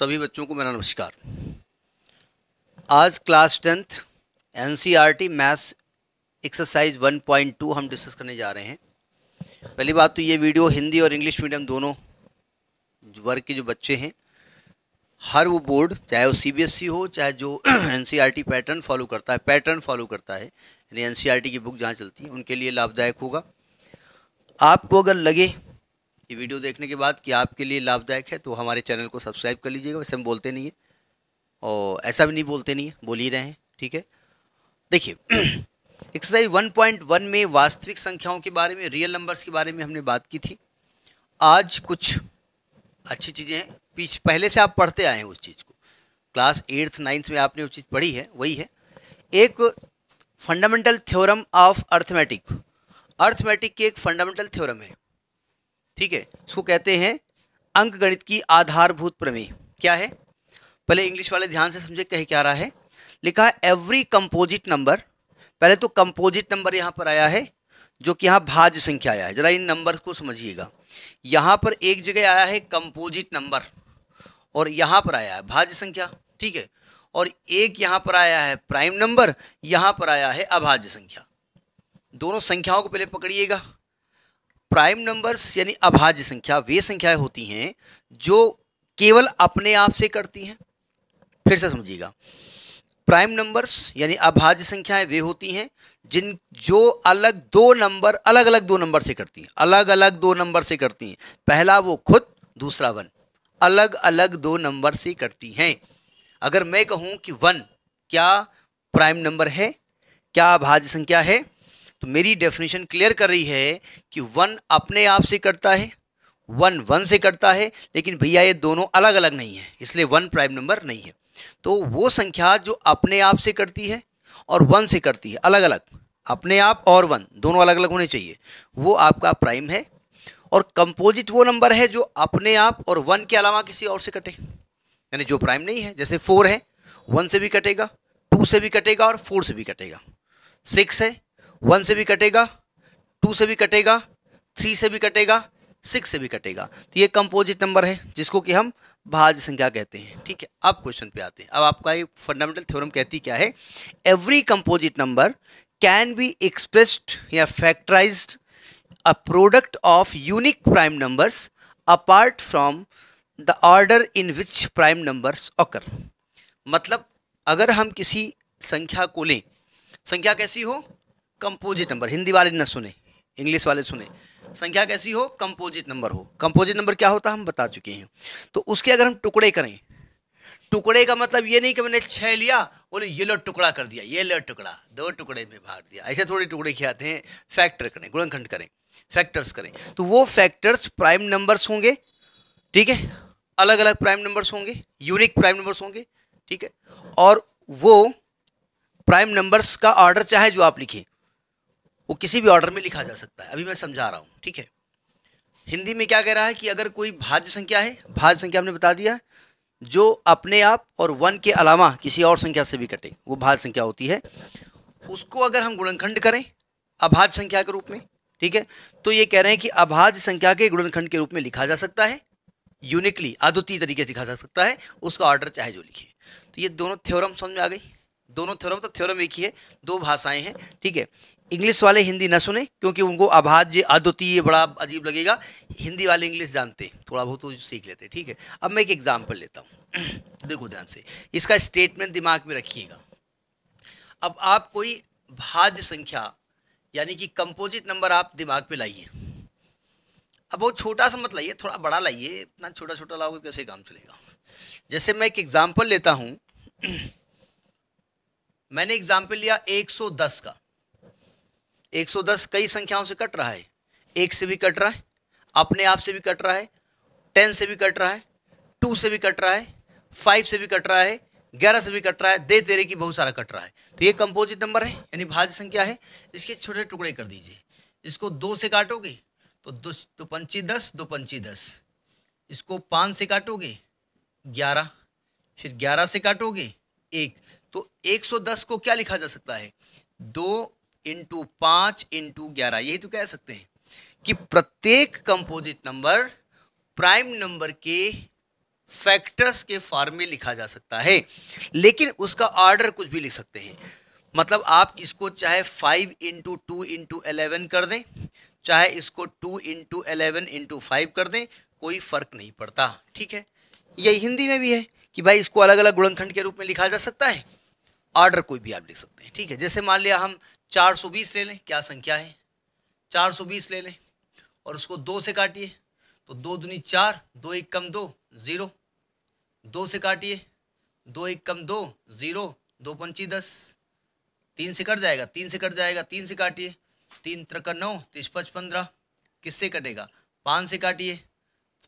सभी बच्चों को मेरा नमस्कार आज class tenth N C R T maths exercise 1.2 हम डिस्कस करने जा रहे हैं पहली बात तो ये वीडियो हिंदी और इंग्लिश मीडियम दोनों वर्ग के जो बच्चे हैं हर वो बोर्ड चाहे वो सी बी एस ई हो चाहे जो N C R T pattern follow करता है पैटर्न फॉलो करता है यानी एन सी आर टी की बुक जहाँ चलती है उनके लिए लाभदायक होगा आपको अगर लगे ये वीडियो देखने के बाद कि आपके लिए लाभदायक है तो हमारे चैनल को सब्सक्राइब कर लीजिएगा वैसे हम बोलते नहीं है और ऐसा भी नहीं बोलते नहीं है बोल ही रहे हैं ठीक है देखिए एक्सरसाइज 1.1 में वास्तविक संख्याओं के बारे में रियल नंबर्स के बारे में हमने बात की थी आज कुछ अच्छी चीज़ें हैं पीछ पहले से आप पढ़ते आए हैं उस चीज़ को क्लास एट्थ नाइन्थ में आपने उस चीज़ पढ़ी है वही है एक fundamental theorem of arithmetic arithmetic की एक फंडामेंटल थ्योरम है ठीक है इसको कहते हैं अंक गणित की आधारभूत प्रमेय क्या है पहले इंग्लिश वाले ध्यान से समझे कह क्या रहा है लिखा है एवरी कंपोजिट नंबर पहले तो कंपोजिट नंबर यहाँ पर आया है जो कि यहाँ भाज्य संख्या आया है जरा इन नंबर को समझिएगा यहाँ पर एक जगह आया है कंपोजिट नंबर और यहाँ पर आया है भाज्य संख्या ठीक है और एक यहाँ पर आया है प्राइम नंबर यहाँ पर आया है अभाज्य संख्या दोनों संख्याओं को पहले पकड़िएगा प्राइम नंबर्स यानी अभाज्य संख्या वे संख्याएं होती हैं जो केवल अपने आप से करती हैं फिर से समझिएगा प्राइम नंबर्स यानी अभाज्य संख्याएं वे होती हैं जिन जो अलग दो नंबर अलग अलग दो नंबर से करती हैं अलग अलग दो नंबर से करती हैं पहला वो खुद दूसरा वन अलग अलग दो नंबर से करती हैं अगर मैं कहूँ कि वन क्या प्राइम नंबर है क्या अभाज्य संख्या है तो मेरी डेफिनेशन क्लियर कर रही है कि वन अपने आप से कटता है वन वन से कटता है लेकिन भैया ये दोनों अलग अलग नहीं है इसलिए वन प्राइम नंबर नहीं है तो वो संख्या जो अपने आप से कटती है और वन से कटती है अलग अलग अपने आप और वन दोनों अलग अलग होने चाहिए वो आपका प्राइम है और कंपोजिट वो नंबर है जो अपने आप और वन के अलावा किसी और से कटे यानी जो प्राइम नहीं है जैसे फोर है वन से भी कटेगा टू से भी कटेगा और फोर से भी कटेगा सिक्स है वन से भी कटेगा टू से भी कटेगा थ्री से भी कटेगा सिक्स से भी कटेगा तो ये कंपोजिट नंबर है जिसको कि हम भाज्य संख्या कहते हैं ठीक है अब क्वेश्चन पे आते हैं अब आपका ये फंडामेंटल थ्योरम कहती क्या है every composite number can be expressed या factorize a product of unique prime numbers apart from the order in which prime numbers occur मतलब अगर हम किसी संख्या को लें संख्या कैसी हो कंपोजिट नंबर हिंदी वाले ना सुने इंग्लिश वाले सुने संख्या कैसी हो कंपोजिट नंबर हो कंपोजिट नंबर क्या होता हम बता चुके हैं तो उसके अगर हम टुकड़े करें टुकड़े का मतलब ये नहीं कि मैंने छह लिया बोले ये लो टुकड़ा कर दिया ये लो टुकड़ा दो टुकड़े में भाग दिया ऐसे थोड़े टुकड़े आते हैं फैक्टर करें गुणखंड करें फैक्टर्स करें तो वो फैक्टर्स प्राइम नंबर्स होंगे ठीक है अलग अलग प्राइम नंबर्स होंगे यूनिक प्राइम नंबर्स होंगे ठीक है और वो प्राइम नंबर्स का ऑर्डर चाहे जो आप लिखें वो किसी भी ऑर्डर में लिखा जा सकता है अभी मैं समझा रहा हूँ ठीक है हिंदी में क्या कह रहा है कि अगर कोई भाज्य संख्या है भाज्य संख्या हमने बता दिया जो अपने आप और वन के अलावा किसी और संख्या से भी कटे वो भाज्य संख्या होती है उसको अगर हम गुणनखंड करें अभाज्य संख्या के रूप में ठीक है तो ये कह रहे हैं कि अभाज्य संख्या के गुणनखंड के रूप में लिखा जा सकता है यूनिकली अद्वितीय तरीके से लिखा जा सकता है उसका ऑर्डर चाहे जो लिखे तो ये दोनों थ्योरम समझ में आ गई दोनों थ्योरम तो थ्योरम एक ही है दो भाषाएं हैं ठीक है इंग्लिश वाले हिंदी न सुने क्योंकि उनको अभाज्य अद्वितीय बड़ा अजीब लगेगा हिंदी वाले इंग्लिश जानते थोड़ा बहुत तो सीख लेते ठीक है अब मैं एक एग्जाम्पल लेता हूँ देखो ध्यान से इसका स्टेटमेंट दिमाग में रखिएगा अब आप कोई भाज्य संख्या यानी कि कंपोजिट नंबर आप दिमाग पे लाइए अब वो छोटा सा मत लाइए थोड़ा बड़ा लाइए इतना छोटा छोटा लाओगे तो कैसे काम चलेगा जैसे मैं एक एग्जाम्पल लेता हूँ मैंने एग्जाम्पल लिया 110 का 110 कई संख्याओं से कट रहा है एक से भी कट रहा है अपने आप से भी कट रहा है टेन से भी कट रहा है टू से भी कट रहा है फाइव से भी कट रहा है ग्यारह से भी कट रहा है दे तेरे की बहुत सारा कट रहा है तो ये कंपोजिट नंबर है यानी भाज्य संख्या है इसके छोटे टुकड़े कर दीजिए इसको दो से काटोगे तो दो दो पंची दस दो पंची दस इसको पाँच से काटोगे ग्यारह फिर ग्यारह से काटोगे एक तो 110 को क्या लिखा जा सकता है दो इंटू पांच इंटू ग्यारह यही तो कह सकते हैं कि प्रत्येक कंपोजिट नंबर प्राइम नंबर के फैक्टर्स के फॉर्म में लिखा जा सकता है लेकिन उसका ऑर्डर कुछ भी लिख सकते हैं मतलब आप इसको चाहे five into two into eleven कर दें चाहे इसको two into eleven into five कर दें कोई फ़र्क नहीं पड़ता ठीक है यही हिंदी में भी है कि भाई इसको अलग अलग गुणनखंड के रूप में लिखा जा सकता है ऑर्डर कोई भी आप लिख सकते हैं ठीक है जैसे मान लिया हम 420 ले लें क्या संख्या है 420 ले लें और उसको दो से काटिए तो दो दुनी चार दो एक कम दो ज़ीरो दो से काटिए दो एक कम दो ज़ीरो दो पंची दस तीन से कट जाएगा तीन से कट जाएगा तीन से काटिए तीन त्रकर नौ तीस तो पच पंद्रह किससे कटेगा पाँच से काटिए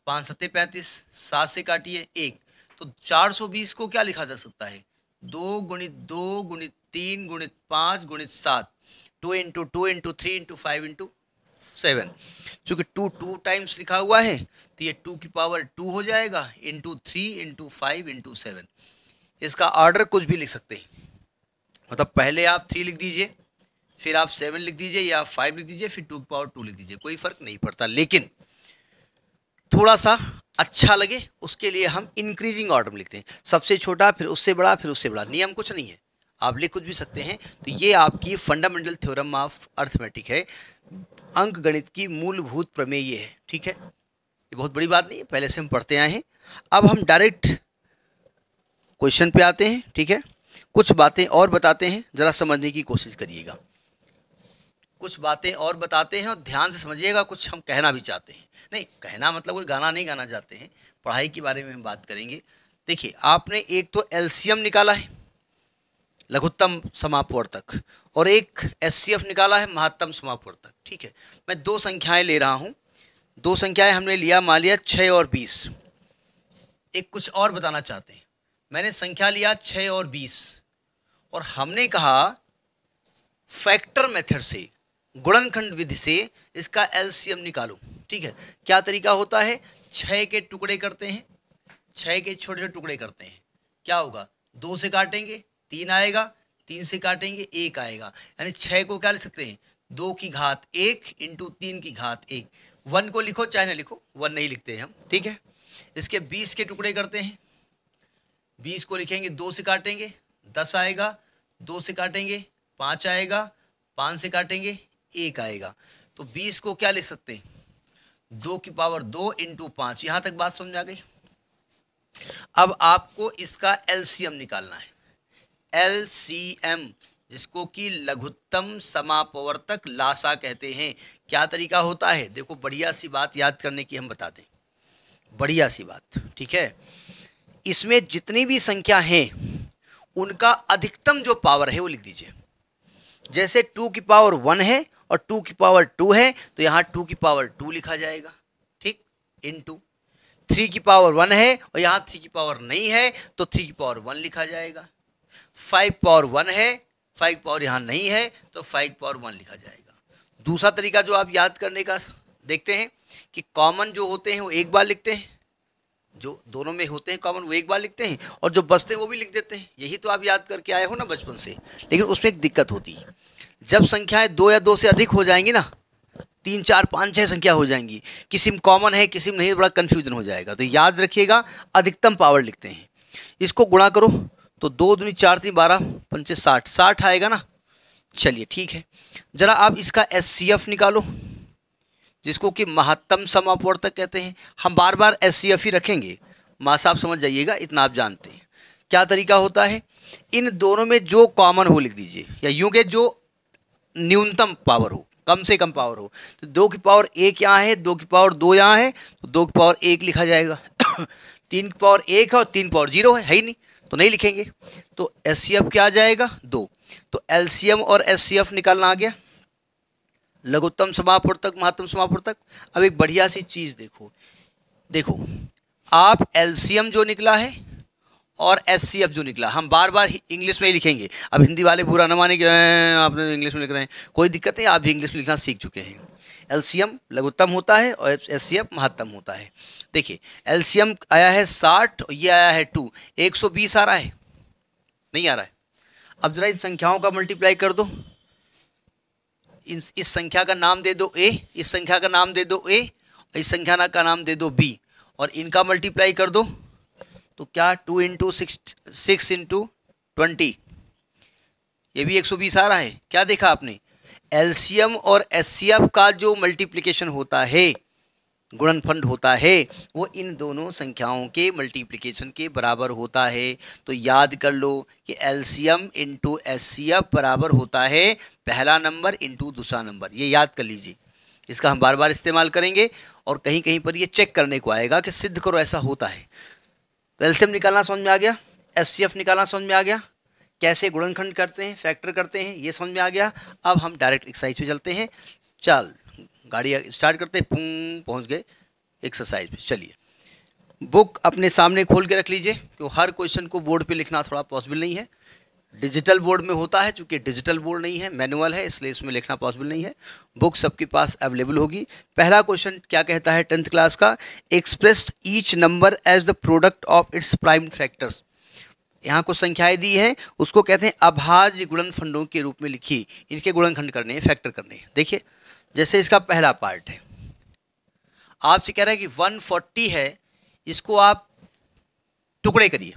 पाँच सत्ते पैंतीस सात से काटिए एक तो चार सौ बीस को क्या लिखा जा सकता है दो गुणित दो गुणित तीन गुणित पाँच गुणित सात two into two into three into five into seven चूँकि टू टू टाइम्स लिखा हुआ है तो ये टू की पावर टू हो जाएगा into three into five into seven इसका ऑर्डर कुछ भी लिख सकते हैं मतलब पहले आप थ्री लिख दीजिए फिर आप सेवन लिख दीजिए या फाइव लिख दीजिए फिर टू की पावर टू लिख दीजिए कोई फ़र्क नहीं पड़ता लेकिन थोड़ा सा अच्छा लगे उसके लिए हम इंक्रीजिंग ऑर्डर में लिखते हैं सबसे छोटा फिर उससे बड़ा फिर उससे बड़ा नियम कुछ नहीं है आप लिख कुछ भी सकते हैं तो ये आपकी फंडामेंटल थ्योरम ऑफ अर्थमेटिक है अंक गणित की मूलभूत प्रमेय ये है ठीक है ये बहुत बड़ी बात नहीं है पहले से हम पढ़ते आए हैं अब हम डायरेक्ट क्वेश्चन पे आते हैं ठीक है कुछ बातें और बताते हैं ज़रा समझने की कोशिश करिएगा कुछ बातें और बताते हैं और ध्यान से समझिएगा कुछ हम कहना भी चाहते हैं नहीं कहना मतलब कोई गाना नहीं गाना चाहते हैं पढ़ाई के बारे में हम बात करेंगे देखिए आपने एक तो एलसीएम निकाला है लघुत्तम तक और एक एस निकाला है महत्तम तक ठीक है मैं दो संख्याएं ले रहा हूँ दो संख्याएं हमने लिया मान लिया छः और बीस एक कुछ और बताना चाहते हैं मैंने संख्या लिया छः और बीस और हमने कहा फैक्टर मेथड से गुणनखंड विधि से इसका एलसीएम निकालो ठीक है क्या तरीका होता है छः के टुकड़े करते हैं छः के छोटे छोटे टुकड़े करते हैं क्या होगा दो से काटेंगे तीन आएगा तीन से काटेंगे एक आएगा यानी छः को क्या लिख सकते हैं दो की घात एक इंटू तीन की घात एक वन को लिखो चाहे ना लिखो वन नहीं लिखते हैं हम ठीक है इसके बीस के टुकड़े करते हैं बीस को लिखेंगे दो से काटेंगे दस आएगा दो से काटेंगे पाँच आएगा पाँच से काटेंगे एक आएगा तो बीस को क्या ले सकते हैं दो की पावर दो इंटू पाँच यहाँ तक बात समझ आ गई अब आपको इसका एलसीएम निकालना है एलसीएम जिसको कि लघुत्तम समापवर्तक लासा कहते हैं क्या तरीका होता है देखो बढ़िया सी बात याद करने की हम बता दें बढ़िया सी बात ठीक है इसमें जितनी भी संख्या हैं उनका अधिकतम जो पावर है वो लिख दीजिए जैसे टू की पावर वन है और टू की पावर टू है तो यहाँ टू की पावर टू लिखा जाएगा ठीक इन टू थ्री की पावर वन है और यहाँ थ्री की पावर नहीं है तो थ्री की पावर वन लिखा जाएगा फाइव पावर वन है फाइव पावर यहाँ नहीं है तो फाइव पावर वन लिखा जाएगा दूसरा तरीका जो आप याद करने का देखते हैं कि कॉमन जो होते हैं वो एक बार लिखते हैं जो दोनों में होते हैं कॉमन वो एक बार लिखते हैं और जो बचते हैं वो भी लिख देते हैं यही तो आप याद करके आए हो ना बचपन से लेकिन उसमें एक दिक्कत होती है जब संख्याएं दो या दो से अधिक हो जाएंगी ना तीन चार पाँच छः संख्या हो जाएंगी किसी में कॉमन है किसी में नहीं बड़ा कन्फ्यूजन हो जाएगा तो याद रखिएगा अधिकतम पावर लिखते हैं इसको गुणा करो तो दो दूनी चार तीन बारह पंचे साठ साठ आएगा ना चलिए ठीक है ज़रा आप इसका एस निकालो जिसको कि महत्तम समापवर्तक कहते हैं हम बार बार एस ही रखेंगे माँ साहब समझ जाइएगा इतना आप जानते हैं क्या तरीका होता है इन दोनों में जो कॉमन हो लिख दीजिए या यूँ के जो न्यूनतम पावर हो कम से कम पावर हो तो दो की पावर एक यहाँ है दो की पावर दो यहाँ है तो दो की पावर एक लिखा जाएगा तीन की पावर एक है और तीन पावर जीरो है ही नहीं तो नहीं लिखेंगे तो एस क्या आ जाएगा दो तो एलसीएम और एस निकालना आ गया लघुत्तम समापुर तक महत्तम समापुर तक अब एक बढ़िया सी चीज़ देखो देखो आप एलसीएम जो निकला है और एस सी एफ जो निकला हम बार बार इंग्लिश में ही लिखेंगे अब हिंदी वाले बुरा ना माने कि आप इंग्लिश में लिख रहे हैं कोई दिक्कत नहीं आप भी इंग्लिश में लिखना सीख चुके हैं एल सी एम लघुत्तम होता है और एस सी एफ महत्तम होता है देखिए एल सी एम आया है साठ ये आया है टू एक सौ बीस आ रहा है नहीं आ रहा है अब ज़रा इन संख्याओं का मल्टीप्लाई कर दो इस इस संख्या का नाम दे दो ए इस संख्या का नाम दे दो ए इस संख्या का नाम दे दो बी और इनका मल्टीप्लाई कर दो तो क्या two into six six into twenty ये भी एक सौ बीस आ रहा है क्या देखा आपने एलसीएम और एस का जो मल्टीप्लिकेशन होता है गुणनफंड होता है वो इन दोनों संख्याओं के मल्टीप्लिकेशन के बराबर होता है तो याद कर लो कि एलसीएम इंटू एस बराबर होता है पहला नंबर इंटू दूसरा नंबर ये याद कर लीजिए इसका हम बार बार इस्तेमाल करेंगे और कहीं कहीं पर ये चेक करने को आएगा कि सिद्ध करो ऐसा होता है कैल्शियम निकालना समझ में आ गया एस निकालना समझ में आ गया कैसे गुणनखंड करते हैं फैक्टर करते हैं ये समझ में आ गया अब हम डायरेक्ट एक्सरसाइज पे चलते हैं चल गाड़ी स्टार्ट करते हैं पहुँच गए एक्सरसाइज पे चलिए बुक अपने सामने खोल के रख लीजिए क्योंकि तो हर क्वेश्चन को बोर्ड पे लिखना थोड़ा पॉसिबल नहीं है डिजिटल बोर्ड में होता है चूँकि डिजिटल बोर्ड नहीं है मैनुअल है इसलिए इसमें लिखना पॉसिबल नहीं है बुक सबके पास अवेलेबल होगी पहला क्वेश्चन क्या कहता है टेंथ क्लास का express each number as the product of its prime factors यहाँ कुछ संख्याएं दी हैं उसको कहते हैं अभाज्य गुणनखंडों के रूप में लिखी इनके गुणनखंड करने हैं फैक्टर करने हैं देखिए जैसे इसका पहला पार्ट है आपसे कह रहा है कि 140 है इसको आप टुकड़े करिए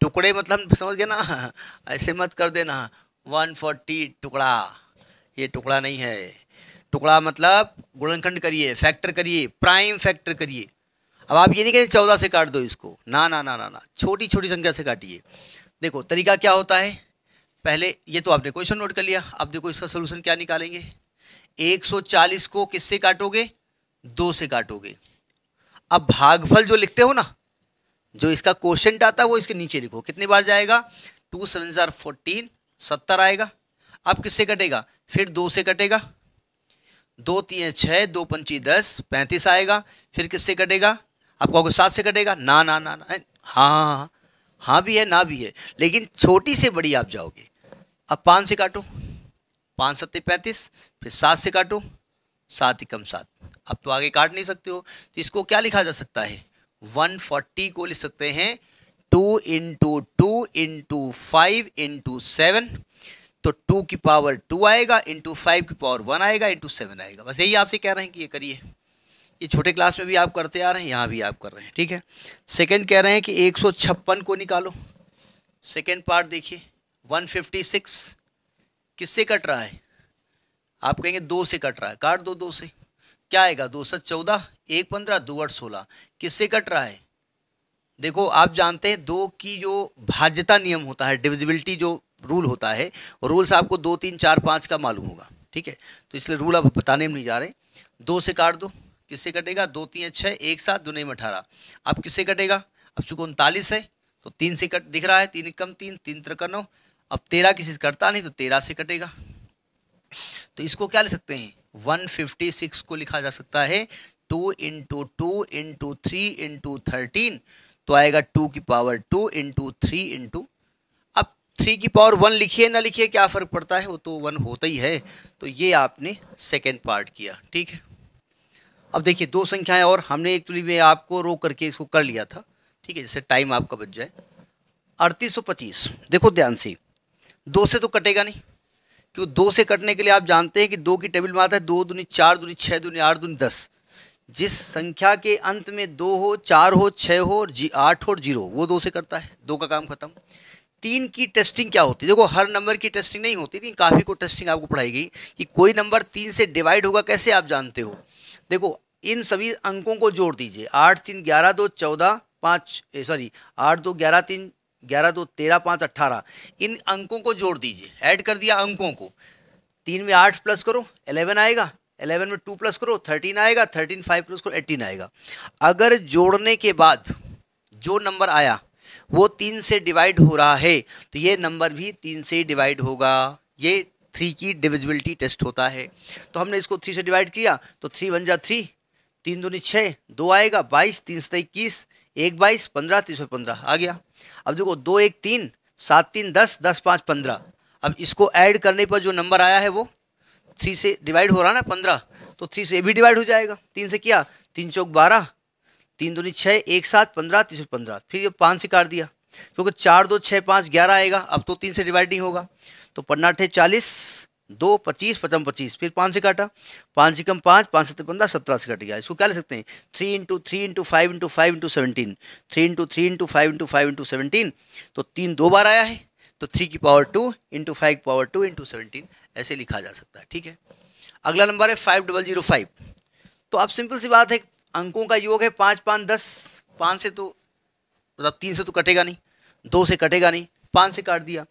टुकड़े मतलब समझ गए ना ऐसे मत कर देना वन फोर्टी टुकड़ा ये टुकड़ा नहीं है टुकड़ा मतलब गुणनखंड करिए फैक्टर करिए प्राइम फैक्टर करिए अब आप ये नहीं कहें चौदह से काट दो इसको ना ना ना ना ना छोटी छोटी संख्या से काटिए देखो तरीका क्या होता है पहले ये तो आपने क्वेश्चन नोट कर लिया अब देखो इसका सोल्यूशन क्या निकालेंगे चालीस को किससे काटोगे दो से काटोगे अब भागफल जो लिखते हो ना जो इसका क्वेश्चन आता है वो इसके नीचे लिखो कितनी बार जाएगा टू सेवन जार फोर्टीन सत्तर आएगा अब किससे कटेगा फिर दो से कटेगा दो तीन छः दो पंची दस पैंतीस आएगा फिर किससे कटेगा आप कहोगे सात से कटेगा ना ना ना ना हाँ हाँ, हाँ हाँ हाँ भी है ना भी है लेकिन छोटी से बड़ी आप जाओगे अब पाँच से काटो पाँच सत्ते पैंतीस फिर सात से काटो सात ही कम सात अब तो आगे काट नहीं सकते हो तो इसको क्या लिखा जा सकता है वन फोर्टी को लिख सकते हैं two into two into five into seven तो टू की पावर टू आएगा इंटू फाइव की पावर वन आएगा इंटू सेवन आएगा बस यही आपसे कह रहे हैं कि ये करिए ये छोटे क्लास में भी आप करते आ रहे हैं यहाँ भी आप कर रहे हैं ठीक है सेकेंड कह रहे हैं कि एक सौ छप्पन को निकालो सेकेंड पार्ट देखिए वन फिफ्टी सिक्स किससे कट रहा है आप कहेंगे दो से कट रहा है काट दो दो से क्या आएगा दो सौ चौदह एक पंद्रह दो आठ सोलह किससे कट रहा है देखो आप जानते हैं दो की जो भाज्यता नियम होता है डिविजिबिलिटी जो रूल होता है रूल्स आपको दो तीन चार पाँच का मालूम होगा ठीक है तो इसलिए रूल आप बताने में नहीं जा रहे दो से काट दो किससे कटेगा दो तीन छः एक सात दो में अठारह अब किससे कटेगा अब चूंकि उनतालीस है तो तीन से कट दिख रहा है तीन कम तीन तीन तरह नौ अब तेरह किसी से कटता नहीं तो तेरह से कटेगा तो इसको क्या ले सकते हैं 156 को लिखा जा सकता है two into two into three into thirteen तो आएगा टू की power two into three into अब थ्री की पावर वन लिखिए ना लिखिए क्या फ़र्क पड़ता है वो तो वन होता ही है तो ये आपने सेकेंड पार्ट किया ठीक है अब देखिए दो संख्याएं और हमने एक्चुअली तो में आपको रोक करके इसको कर लिया था ठीक है जैसे टाइम आपका बच जाए अड़तीस सौ पच्चीस देखो ध्यान से दो से तो कटेगा नहीं क्यों दो से कटने के लिए आप जानते हैं कि दो की टेबल में आता है दो दूनी चार दूनी छः दूनी आठ दूनी दस जिस संख्या के अंत में दो हो चार हो छः हो और जी आठ हो और जीरो वो दो से करता है दो का काम खत्म तीन की टेस्टिंग क्या होती है देखो हर नंबर की टेस्टिंग नहीं होती लेकिन काफ़ी को टेस्टिंग आपको पढ़ाई गई कि कोई नंबर तीन से डिवाइड होगा कैसे आप जानते हो देखो इन सभी अंकों को जोड़ दीजिए आठ तीन ग्यारह दो चौदह पाँच सॉरी आठ दो ग्यारह तीन ग्यारह दो तेरह पाँच अट्ठारह इन अंकों को जोड़ दीजिए ऐड कर दिया अंकों को तीन में आठ प्लस करो एलेवन आएगा एलेवन में टू प्लस करो थर्टीन आएगा थर्टीन फाइव प्लस करो एटीन आएगा अगर जोड़ने के बाद जो नंबर आया वो तीन से डिवाइड हो रहा है तो ये नंबर भी तीन से डिवाइड होगा ये थ्री की डिविजिबिलिटी टेस्ट होता है तो हमने इसको थ्री से डिवाइड किया तो थ्री वन जा थ्री तीन दूनी छः दो आएगा बाईस तीन सौ इक्कीस एक बाईस पंद्रह तीन सौ पंद्रह आ गया अब देखो दो एक तीन सात तीन दस दस पाँच पंद्रह अब इसको ऐड करने पर जो नंबर आया है वो थ्री से डिवाइड हो रहा ना पंद्रह तो थ्री से भी डिवाइड हो जाएगा तीन से किया तीन चौक बारह तीन दो छः एक सात पंद्रह तीन सौ पंद्रह फिर ये पाँच से काट दिया क्योंकि चार दो छः पाँच ग्यारह आएगा अब तो तीन से डिवाइड नहीं होगा तो पन्नाठे चालीस दो पच्चीस पचम पच्चीस फिर पाँच से काटा पाँच से कम पाँच पाँच सत्तर पंद्रह सत्रह से कट गया इसको क्या ले सकते हैं three into three into five into five into seventeen three into three into five into five into seventeen तो तीन दो बार आया है तो थ्री की पावर टू इंटू फाइव की पावर टू इंटू सेवनटीन ऐसे लिखा जा सकता है ठीक है अगला नंबर है फाइव डबल जीरो फाइव तो अब सिंपल सी बात है अंकों का योग है पाँच पाँच दस पाँच से तो मतलब तीन से तो कटेगा नहीं दो से कटेगा नहीं पाँच से काट दिया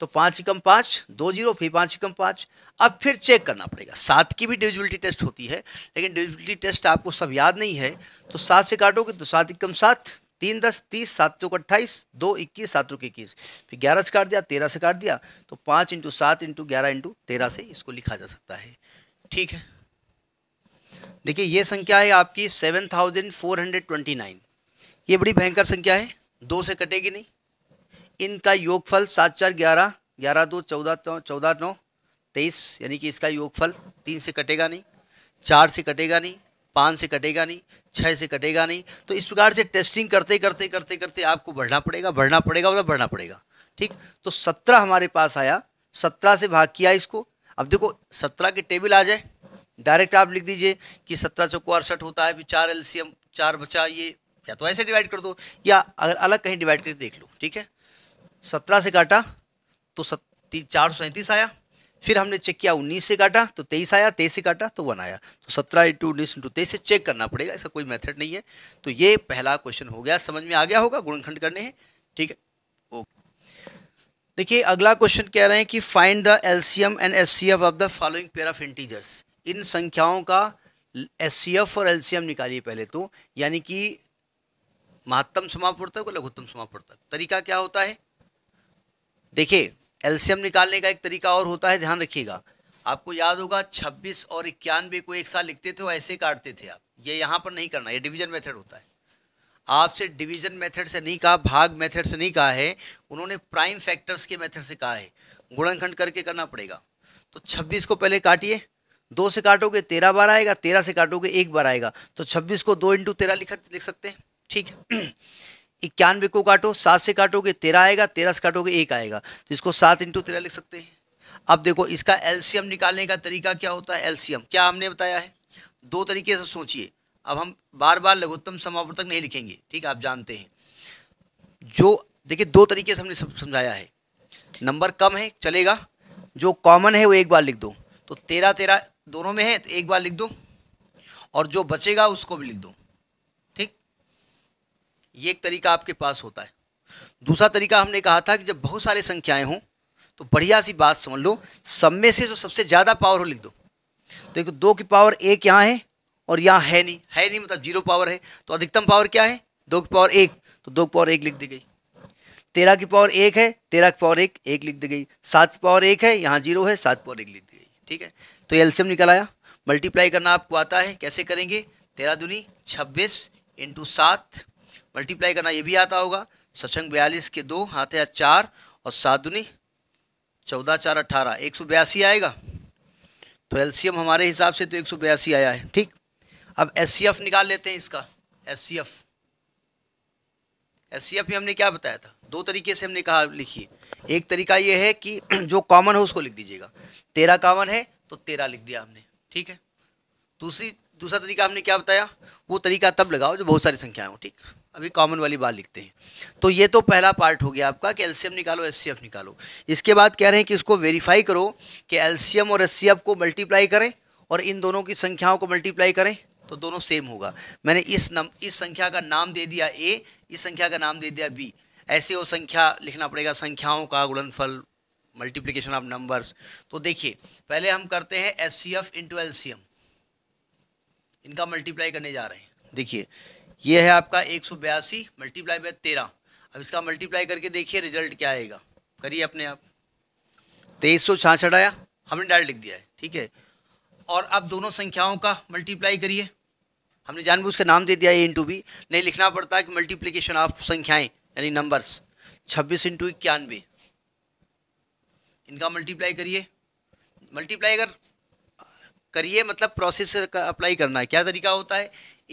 तो पाँच कम पाँच दो जीरो फिर पाँच कम पाँच अब फिर चेक करना पड़ेगा सात की भी डिविजिबिलिटी टेस्ट होती है लेकिन डिविजिबिलिटी टेस्ट आपको सब याद नहीं है तो सात से काटोगे तो सात कम सात तीन दस तीस सात सौ अट्ठाईस दो इक्कीस सात सौ इक्कीस फिर ग्यारह से काट दिया तेरह से काट दिया तो पाँच इंटू सात इंटू ग्यारह इंटू तेरह से इसको लिखा जा सकता है ठीक है देखिए ये संख्या है आपकी seven thousand four hundred twenty nine ये बड़ी भयंकर संख्या है दो से कटेगी नहीं इनका योगफल सात चार ग्यारह ग्यारह दो चौदह तो, चौदह नौ तेईस यानी कि इसका योगफल तीन से कटेगा नहीं चार से कटेगा नहीं पाँच से कटेगा नहीं छः से कटेगा नहीं तो इस प्रकार से टेस्टिंग करते करते करते करते आपको बढ़ना पड़ेगा बढ़ना पड़ेगा मतलब बढ़ना पड़ेगा ठीक तो सत्रह हमारे पास आया सत्रह से भाग किया इसको अब देखो सत्रह की टेबल आ जाए डायरेक्ट आप लिख दीजिए कि सत्रह चौको अड़सठ होता है फिर चार एलसीएम चार बचा ये या तो ऐसे डिवाइड कर दो या अगर अलग कहीं डिवाइड करके देख लो ठीक है सत्रह से काटा तो चार सौ सैंतीस आया फिर हमने चेक किया उन्नीस से काटा तो तेईस आया तेईस से काटा तो वन आया तो सत्रह इंटू उन्नीस इंटू तेईस से चेक करना पड़ेगा ऐसा कोई मेथड नहीं है तो ये पहला क्वेश्चन हो गया समझ में आ गया होगा गुणखंड करने हैं ठीक है ओके देखिए अगला क्वेश्चन कह रहे हैं कि find the LCM and S C F of the following pair of integers इन संख्याओं का एस सी एफ और एलसीएम निकालिए पहले तो यानी कि महत्तम समापवर्तक और लघुत्तम समापवर्तक तरीका क्या होता है देखिए एल्शियम निकालने का एक तरीका और होता है ध्यान रखिएगा आपको याद होगा 26 और इक्यानवे को एक साथ लिखते थे और ऐसे काटते थे आप ये यहाँ पर नहीं करना ये डिवीजन मेथड होता है आपसे डिवीजन मेथड से नहीं कहा भाग मेथड से नहीं कहा है उन्होंने प्राइम फैक्टर्स के मेथड से कहा है गुणनखंड करके करना पड़ेगा तो छब्बीस को पहले काटिए दो से काटोगे तेरह बार आएगा तेरह से काटोगे एक बार आएगा तो छब्बीस को दो इंटू तेरह लिख सकते हैं ठीक है इक्यानवे को काटो सात से काटोगे तेरह आएगा तेरह से काटोगे एक आएगा तो इसको सात इंटू तेरह लिख सकते हैं अब देखो इसका एलसीएम निकालने का तरीका क्या होता है एल्सियम क्या हमने बताया है दो तरीके से सोचिए अब हम बार बार लघुत्तम समावर्तक नहीं लिखेंगे ठीक आप जानते हैं जो देखिए दो तरीके से हमने समझाया है नंबर कम है चलेगा जो कॉमन है वो एक बार लिख दो तो तेरह तेरह दोनों में है तो एक बार लिख दो और जो बचेगा उसको भी लिख दो ये एक तरीका आपके पास होता है दूसरा तरीका हमने कहा था कि जब बहुत सारे संख्याएं हों तो बढ़िया सी बात समझ लो सब में से जो सबसे ज़्यादा पावर हो लिख दो देखो दो की पावर एक यहाँ है और यहाँ है नहीं है नहीं मतलब जीरो पावर है तो अधिकतम पावर क्या है दो की पावर एक तो दो की पावर एक लिख दी गई तेरह की पावर एक है तेरह की पावर एक एक लिख दी गई सात की पावर एक है यहाँ जीरो है सात पावर एक लिख दी गई ठीक है तो एल्सियम निकल आया मल्टीप्लाई करना आपको आता है कैसे करेंगे तेरह दूनी छब्बीस इंटू सात मल्टीप्लाई करना ये भी आता होगा सचंग बयालीस के दो हाथ या चार और साधुनी चौदह चार अट्ठारह एक सौ बयासी आएगा तो एलसीएम हमारे हिसाब से तो एक सौ बयासी आया है ठीक अब एस निकाल लेते हैं इसका एस सी में हमने क्या बताया था दो तरीके से हमने कहा लिखिए एक तरीका ये है कि जो कॉमन हो उसको लिख दीजिएगा तेरह कॉमन है तो तेरह लिख दिया हमने ठीक है दूसरी दूसरा तरीका हमने क्या बताया वो तरीका तब लगाओ जो बहुत सारी संख्याएं हो ठीक अभी कॉमन वाली बात लिखते हैं तो ये तो पहला पार्ट हो गया आपका कि एलसीएम निकालो एस निकालो इसके बाद कह रहे हैं कि इसको वेरीफाई करो कि एलसीएम और एस को मल्टीप्लाई करें और इन दोनों की संख्याओं को मल्टीप्लाई करें तो दोनों सेम होगा मैंने इस नम इस संख्या का नाम दे दिया ए इस संख्या का नाम दे दिया बी ऐसे वो संख्या लिखना पड़ेगा संख्याओं का गुणनफल मल्टीप्लिकेशन ऑफ नंबर्स तो देखिए पहले हम करते हैं S C F into L C M इनका मल्टीप्लाई करने जा रहे हैं देखिए ये है आपका एक सौ बयासी मल्टीप्लाई बाय तेरह अब इसका मल्टीप्लाई करके देखिए रिजल्ट क्या आएगा करिए अपने आप तेईस सौ छाछठ आया हमने डायरेक्ट लिख दिया है ठीक है और अब दोनों संख्याओं का मल्टीप्लाई करिए हमने जानबूझ के नाम दे दिया ए इंटू बी नहीं लिखना पड़ता है कि मल्टीप्लीकेशन ऑफ संख्याएं यानी नंबर्स छब्बीस इंटू इक्यानवे इनका मल्टीप्लाई करिए मल्टीप्लाई अगर करिए मतलब प्रोसेस अप्लाई करना है क्या तरीका होता है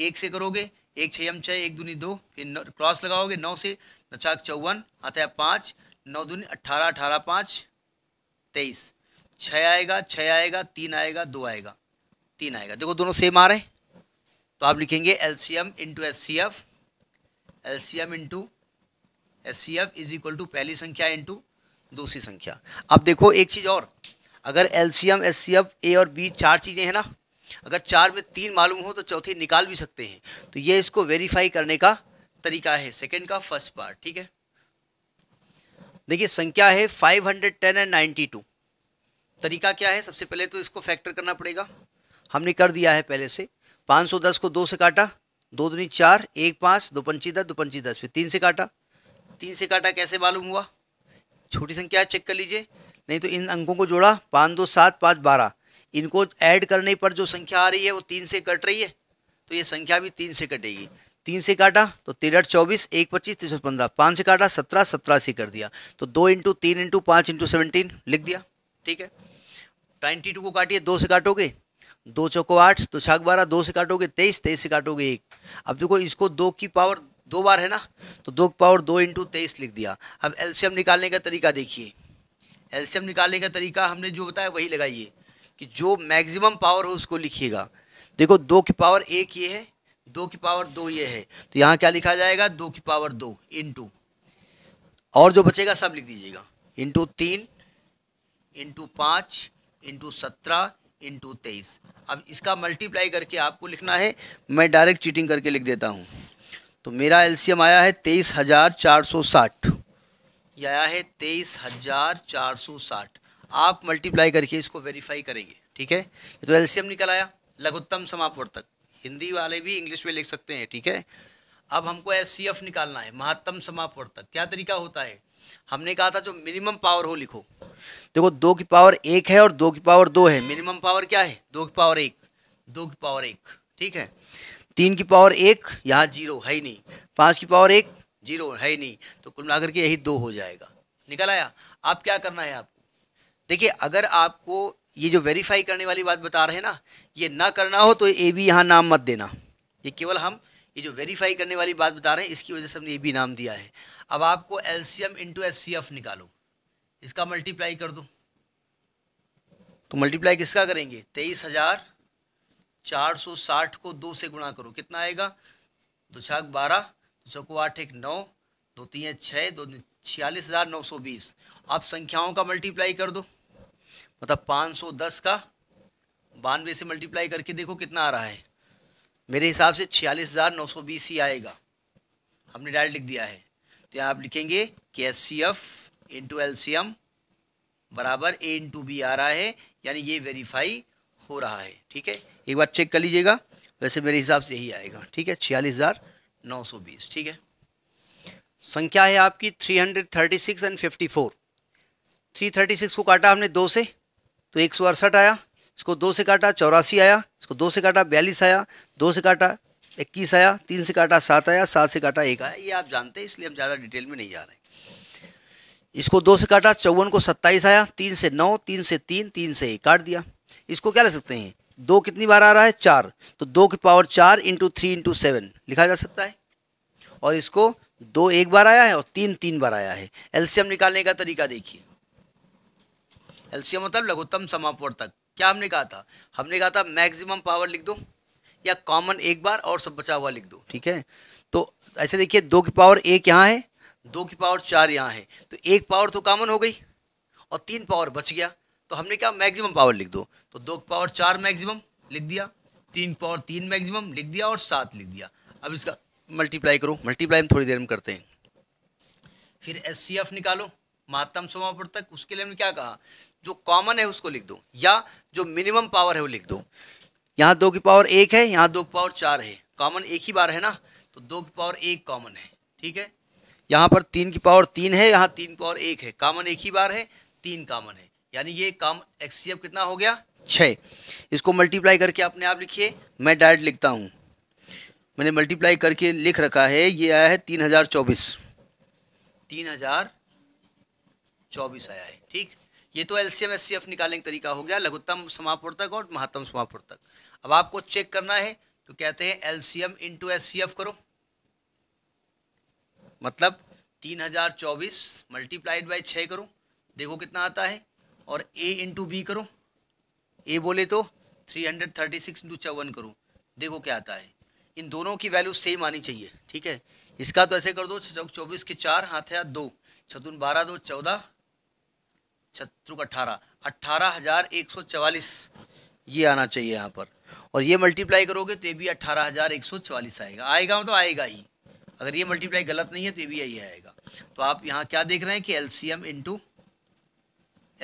एक से करोगे एक छः छः एक दूनी दो फिर क्रॉस लगाओगे नौ से नचाक चौवन आता है पाँच नौ दूनी अट्ठारह अठारह पाँच तेईस छः आएगा छः आएगा तीन आएगा दो आएगा तीन आएगा देखो दोनों सेम आ रहे हैं तो आप लिखेंगे L C M into S C F L C M into S C F is equal to पहली संख्या इंटू दूसरी संख्या अब देखो एक चीज़ और अगर L C M S C F A और बी चार चीज़ें हैं ना अगर चार में तीन मालूम हो तो चौथी निकाल भी सकते हैं तो ये इसको वेरीफाई करने का तरीका है सेकेंड का फर्स्ट पार्ट ठीक है देखिए संख्या है 510 एंड नाइन्टी टू तरीका क्या है सबसे पहले तो इसको फैक्टर करना पड़ेगा हमने कर दिया है पहले से 510 को दो से काटा दो दुनी चार एक पाँच दो पंची दस दो पंची दस फिर तीन से काटा तीन से काटा कैसे मालूम हुआ छोटी संख्या चेक कर लीजिए नहीं तो इन अंकों को जोड़ा पाँच दो सात पाँच बारह इनको ऐड करने पर जो संख्या आ रही है वो तीन से कट रही है तो ये संख्या भी तीन से कटेगी तीन से काटा तो तिरठ चौबीस एक पच्चीस तीन सौ पंद्रह पाँच से काटा सत्रह सत्रह से कर दिया तो दो इंटू तीन इंटू पाँच इंटू सेवनटीन लिख दिया ठीक है ट्वेंटी टू को काटिए दो से काटोगे दो चौको आठ तो छाक बारह दो से काटोगे तेईस तेईस से काटोगे एक अब देखो इसको दो की पावर दो बार है ना तो दो की पावर दो इंटू तेईस लिख दिया अब एल्शियम निकालने का तरीका देखिए एल्शियम निकालने का तरीका हमने जो बताया वही लगाइए कि जो मैक्सिमम पावर हो उसको लिखिएगा देखो दो की पावर एक ये है दो की पावर दो ये है तो यहाँ क्या लिखा जाएगा दो की पावर दो इंटू और जो बचेगा सब लिख दीजिएगा इन टू तीन इंटू पाँच इंटू सत्रह इंटू तेईस अब इसका मल्टीप्लाई करके आपको लिखना है मैं डायरेक्ट चीटिंग करके लिख देता हूँ तो मेरा एलसीएम आया है तेईस हज़ार चार सौ साठ ये आया है तेईस हज़ार चार सौ साठ आप मल्टीप्लाई करके इसको वेरीफाई करेंगे ठीक है तो एलसीएम निकल आया लघुत्तम समापवर्तक हिंदी वाले भी इंग्लिश में लिख सकते हैं ठीक है अब हमको एस निकालना है महत्तम समापवर्तक क्या तरीका होता है हमने कहा था जो मिनिमम पावर हो लिखो देखो दो की पावर एक है और दो की पावर दो है मिनिमम पावर क्या है दो की पावर एक दो की पावर एक ठीक है तीन की पावर एक यहाँ जीरो है ही नहीं पाँच की पावर एक जीरो है ही नहीं तो कुल मिलाकर के यही दो हो जाएगा निकल आया अब क्या करना है आपको देखिए अगर आपको ये जो वेरीफाई करने वाली बात बता रहे हैं ना ये ना करना हो तो ए बी यहाँ नाम मत देना ये केवल हम ये जो वेरीफाई करने वाली बात बता रहे हैं इसकी वजह से हमने ए बी नाम दिया है अब आपको L C M into S C F निकालो इसका मल्टीप्लाई कर दो तो मल्टीप्लाई किसका करेंगे तेईस हज़ार चार सौ साठ को दो से गुणा करो कितना आएगा दो छाक बारह दो चौको आठ एक नौ दो तीन छः दो छियालीस हज़ार नौ सौ बीस आप संख्याओं का मल्टीप्लाई कर दो मतलब 510 का बानवे से मल्टीप्लाई करके देखो कितना आ रहा है मेरे हिसाब से छियालीस हज़ार नौ सौ बीस ही आएगा हमने डायरेक्ट लिख दिया है तो यहाँ आप लिखेंगे के S C F into L C M बराबर ए इंटू बी आ रहा है यानी ये वेरीफाई हो रहा है ठीक है एक बार चेक कर लीजिएगा वैसे मेरे हिसाब से यही आएगा ठीक है छियालीस हज़ार नौ सौ बीस ठीक है संख्या है आपकी three hundred thirty six and fifty four three thirty six को काटा हमने दो से तो एक सौ अड़सठ आया इसको दो से काटा चौरासी आया इसको दो से काटा बयालीस आया दो से काटा इक्कीस आया तीन से काटा सात आया सात से काटा एक आया ये आप जानते हैं इसलिए हम ज़्यादा डिटेल में नहीं जा रहे इसको दो से काटा चौवन को सत्ताईस आया तीन से नौ तीन से तीन तीन से एक काट दिया इसको क्या ले सकते हैं दो कितनी बार आ रहा है चार तो दो की पावर चार इंटू थ्री इंटू सेवन लिखा जा सकता है और इसको दो एक बार आया है और तीन तीन बार आया है एलसीएम निकालने का तरीका देखिए एलसीएम मतलब लघुत्तम तक क्या हमने कहा था हमने कहा था मैक्सिमम पावर लिख दो या कॉमन एक बार और सब बचा हुआ लिख दो ठीक है तो ऐसे देखिए दो की पावर एक यहाँ है दो की पावर चार यहाँ है तो एक पावर तो कॉमन हो गई और तीन पावर बच गया तो हमने कहा मैक्सिमम पावर लिख दो तो दो की पावर चार मैक्सिमम लिख दिया तीन पावर तीन मैक्सिमम लिख दिया और सात लिख दिया अब इसका मल्टीप्लाई करो मल्टीप्लाई हम थोड़ी देर में करते हैं फिर एस निकालो महत्तम तक उसके लिए हमने क्या कहा जो कॉमन है उसको लिख दो या जो मिनिमम पावर है वो लिख दो यहाँ दो की पावर एक है यहाँ दो की पावर चार है कॉमन एक ही बार है ना तो दो की पावर एक कॉमन है ठीक है यहाँ पर तीन की पावर तीन है यहाँ तीन की पावर एक है कॉमन एक ही बार है तीन कॉमन है यानी ये काम एक्स कितना हो गया छः इसको मल्टीप्लाई करके अपने आप लिखिए मैं डायरेक्ट लिखता हूँ मैंने मल्टीप्लाई करके लिख रखा है ये आया है तीन हज़ार चौबीस तीन हज़ार चौबीस आया है ठीक ये तो एलसीएम एससीएफ निकालने का तरीका हो गया लघुत्तम समापूर्तक और महत्तम समापूर्तक अब आपको चेक करना है तो कहते हैं एलसीएम इंटू एफ करो मतलब तीन हजार चौबीस मल्टीप्लाइड बाई छः करो देखो कितना आता है और ए इंटू बी करो ए बोले तो three hundred thirty six into चौवन करो देखो क्या आता है इन दोनों की वैल्यू सेम आनी चाहिए ठीक है इसका तो ऐसे कर दो चौबीस के चार हाथ है दो छतुन बारह दो चौदह का अठारह अट्ठारह हज़ार एक सौ चवालीस ये आना चाहिए यहाँ पर और ये मल्टीप्लाई करोगे तो भी अट्ठारह हज़ार एक सौ चवालीस आएगा आएगा तो आएगा ही अगर ये मल्टीप्लाई गलत नहीं है तो भी यही आएगा तो आप यहाँ क्या देख रहे हैं कि L C M into